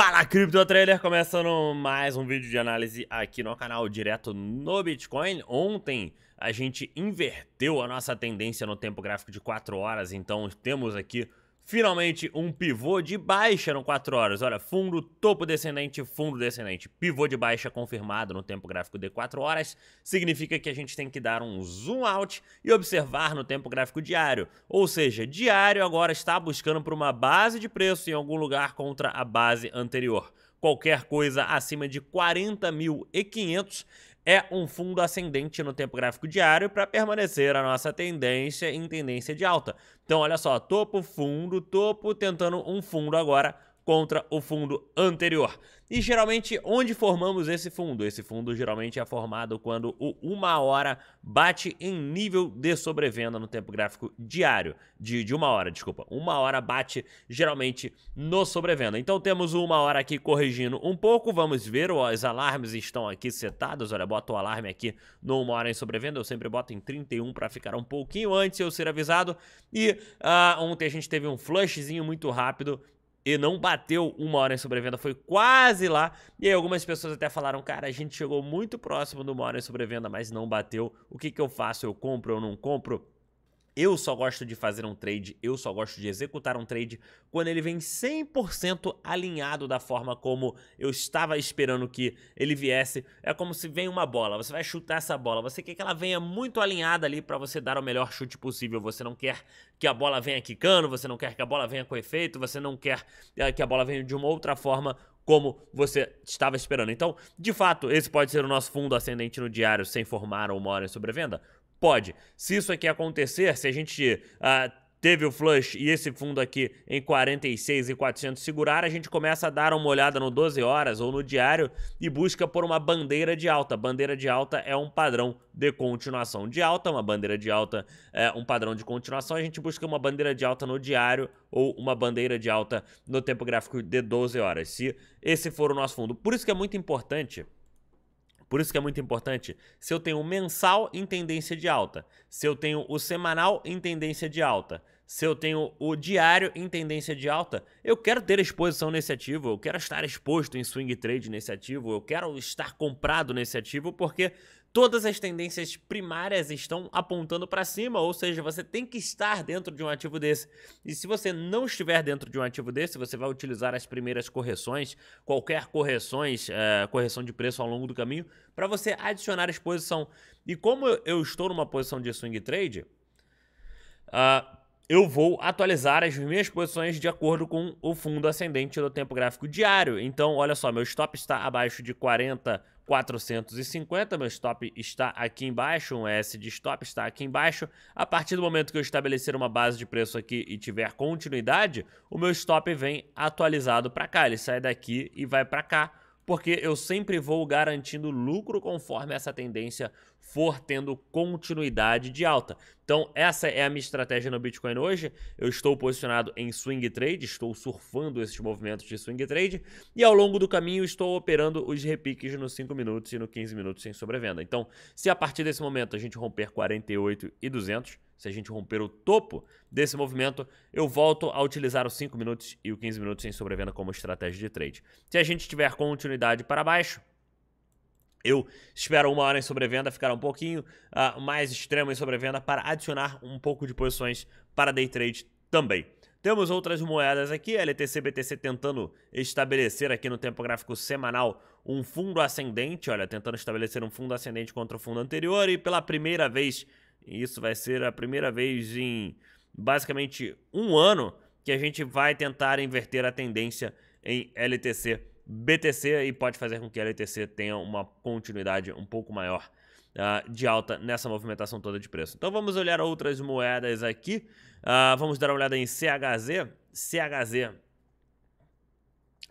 Fala Crypto Trailer, começando mais um vídeo de análise aqui no canal direto no Bitcoin. Ontem a gente inverteu a nossa tendência no tempo gráfico de 4 horas, então temos aqui Finalmente, um pivô de baixa no 4 horas. Olha, fundo, topo descendente, fundo descendente. Pivô de baixa confirmado no tempo gráfico de 4 horas. Significa que a gente tem que dar um zoom out e observar no tempo gráfico diário. Ou seja, diário agora está buscando por uma base de preço em algum lugar contra a base anterior qualquer coisa acima de 40.500 é um fundo ascendente no tempo gráfico diário para permanecer a nossa tendência em tendência de alta. Então, olha só, topo fundo, topo tentando um fundo agora contra o fundo anterior. E geralmente onde formamos esse fundo? Esse fundo geralmente é formado quando o uma hora bate em nível de sobrevenda no tempo gráfico diário, de, de uma hora, desculpa. Uma hora bate geralmente no sobrevenda. Então temos uma hora aqui corrigindo um pouco, vamos ver, os alarmes estão aqui setados, olha, bota o alarme aqui no uma hora em sobrevenda, eu sempre boto em 31 para ficar um pouquinho antes eu ser avisado. E uh, ontem a gente teve um flushzinho muito rápido e não bateu uma hora em sobrevenda, foi quase lá. E aí algumas pessoas até falaram, cara, a gente chegou muito próximo de uma hora em sobrevenda, mas não bateu. O que, que eu faço? Eu compro ou não compro? Eu só gosto de fazer um trade, eu só gosto de executar um trade quando ele vem 100% alinhado da forma como eu estava esperando que ele viesse. É como se vem uma bola, você vai chutar essa bola, você quer que ela venha muito alinhada ali para você dar o melhor chute possível. Você não quer que a bola venha quicando, você não quer que a bola venha com efeito, você não quer é, que a bola venha de uma outra forma como você estava esperando. Então, de fato, esse pode ser o nosso fundo ascendente no diário sem formar ou uma hora em sobrevenda? Pode. Se isso aqui acontecer, se a gente uh, teve o flush e esse fundo aqui em 46 e 400 segurar, a gente começa a dar uma olhada no 12 horas ou no diário e busca por uma bandeira de alta. Bandeira de alta é um padrão de continuação de alta, uma bandeira de alta é um padrão de continuação. A gente busca uma bandeira de alta no diário ou uma bandeira de alta no tempo gráfico de 12 horas. Se esse for o nosso fundo. Por isso que é muito importante por isso que é muito importante se eu tenho o mensal em tendência de alta, se eu tenho o semanal em tendência de alta, se eu tenho o diário em tendência de alta, eu quero ter exposição nesse ativo, eu quero estar exposto em swing trade nesse ativo, eu quero estar comprado nesse ativo, porque todas as tendências primárias estão apontando para cima, ou seja, você tem que estar dentro de um ativo desse. E se você não estiver dentro de um ativo desse, você vai utilizar as primeiras correções, qualquer correções, é, correção de preço ao longo do caminho, para você adicionar exposição. E como eu estou numa posição de swing trade, uh, eu vou atualizar as minhas posições de acordo com o fundo ascendente do tempo gráfico diário. Então, olha só, meu stop está abaixo de 40 450, meu stop está aqui embaixo, um S de stop está aqui embaixo. A partir do momento que eu estabelecer uma base de preço aqui e tiver continuidade, o meu stop vem atualizado para cá, ele sai daqui e vai para cá, porque eu sempre vou garantindo lucro conforme essa tendência for tendo continuidade de alta. Então, essa é a minha estratégia no Bitcoin hoje. Eu estou posicionado em swing trade, estou surfando esses movimentos de swing trade e ao longo do caminho estou operando os repiques nos 5 minutos e no 15 minutos sem sobrevenda. Então, se a partir desse momento a gente romper 48 e 200, se a gente romper o topo desse movimento, eu volto a utilizar os 5 minutos e o 15 minutos sem sobrevenda como estratégia de trade. Se a gente tiver continuidade para baixo, eu espero uma hora em sobrevenda ficar um pouquinho uh, mais extrema em sobrevenda para adicionar um pouco de posições para day trade também. Temos outras moedas aqui, LTC, BTC tentando estabelecer aqui no tempo gráfico semanal um fundo ascendente, olha, tentando estabelecer um fundo ascendente contra o fundo anterior e pela primeira vez, isso vai ser a primeira vez em basicamente um ano que a gente vai tentar inverter a tendência em LTC BTC e pode fazer com que a LTC tenha uma continuidade um pouco maior uh, de alta nessa movimentação toda de preço. Então vamos olhar outras moedas aqui. Uh, vamos dar uma olhada em CHZ. CHZ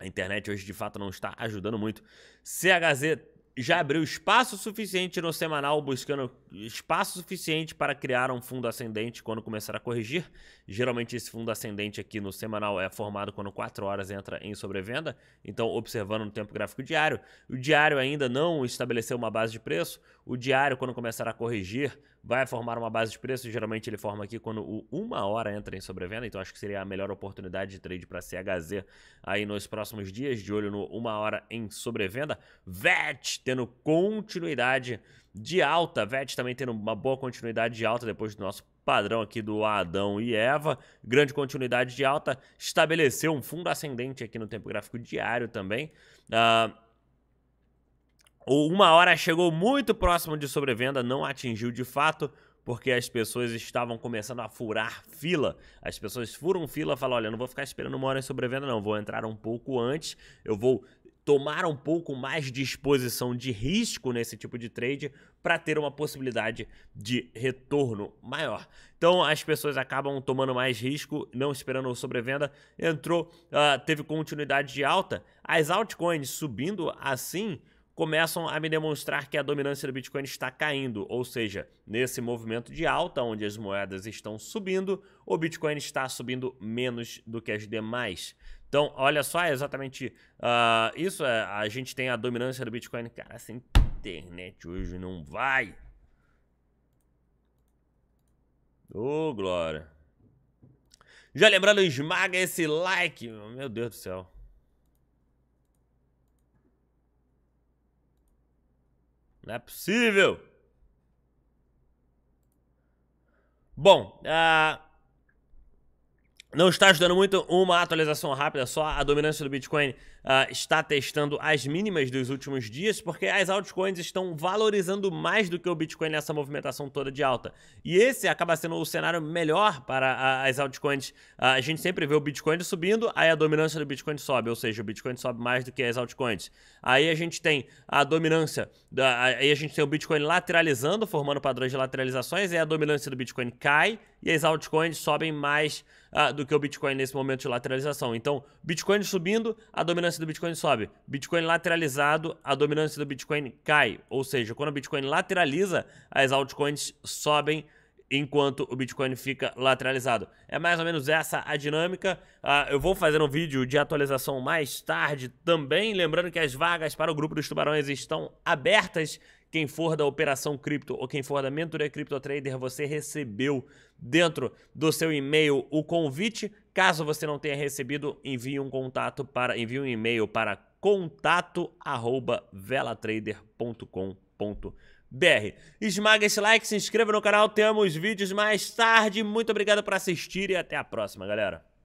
a internet hoje de fato não está ajudando muito. CHZ já abriu espaço suficiente no semanal, buscando espaço suficiente para criar um fundo ascendente quando começar a corrigir. Geralmente esse fundo ascendente aqui no semanal é formado quando 4 horas entra em sobrevenda. Então, observando no tempo gráfico diário, o diário ainda não estabeleceu uma base de preço. O diário, quando começar a corrigir, vai formar uma base de preço. Geralmente ele forma aqui quando o uma hora entra em sobrevenda. Então, acho que seria a melhor oportunidade de trade para CHZ aí nos próximos dias. De olho no 1 hora em sobrevenda. VET tendo continuidade de alta, VET também tendo uma boa continuidade de alta depois do nosso padrão aqui do Adão e Eva, grande continuidade de alta, estabeleceu um fundo ascendente aqui no tempo gráfico diário também. Uh, uma hora chegou muito próximo de sobrevenda, não atingiu de fato, porque as pessoas estavam começando a furar fila. As pessoas furam fila e falam: olha, não vou ficar esperando uma hora em sobrevenda, não, vou entrar um pouco antes, eu vou tomar um pouco mais de exposição de risco nesse tipo de trade para ter uma possibilidade de retorno maior. Então as pessoas acabam tomando mais risco, não esperando sobrevenda. Entrou, uh, teve continuidade de alta. As altcoins subindo assim começam a me demonstrar que a dominância do Bitcoin está caindo, ou seja, nesse movimento de alta onde as moedas estão subindo, o Bitcoin está subindo menos do que as demais. Então, olha só, é exatamente uh, isso. É, a gente tem a dominância do Bitcoin. Cara, essa internet hoje não vai. Ô, oh, Glória. Já lembrando, esmaga esse like. Meu Deus do céu. Não é possível. Bom, ah. Uh... Não está ajudando muito uma atualização rápida só. A dominância do Bitcoin uh, está testando as mínimas dos últimos dias, porque as altcoins estão valorizando mais do que o Bitcoin nessa movimentação toda de alta. E esse acaba sendo o cenário melhor para uh, as altcoins. Uh, a gente sempre vê o Bitcoin subindo, aí a dominância do Bitcoin sobe, ou seja, o Bitcoin sobe mais do que as altcoins. Aí a gente tem a dominância, da, aí a gente tem o Bitcoin lateralizando, formando padrões de lateralizações, e a dominância do Bitcoin cai, e as altcoins sobem mais ah, do que o Bitcoin nesse momento de lateralização. Então, Bitcoin subindo, a dominância do Bitcoin sobe. Bitcoin lateralizado, a dominância do Bitcoin cai. Ou seja, quando o Bitcoin lateraliza, as altcoins sobem enquanto o Bitcoin fica lateralizado. É mais ou menos essa a dinâmica. Uh, eu vou fazer um vídeo de atualização mais tarde também. Lembrando que as vagas para o grupo dos tubarões estão abertas. Quem for da Operação Cripto ou quem for da Mentoria Cripto Trader, você recebeu dentro do seu e-mail o convite. Caso você não tenha recebido, envie um contato para envie um e-mail para contato@velatrader.com.br. Esmaga esse like, se inscreva no canal, temos vídeos mais tarde. Muito obrigado por assistir e até a próxima, galera.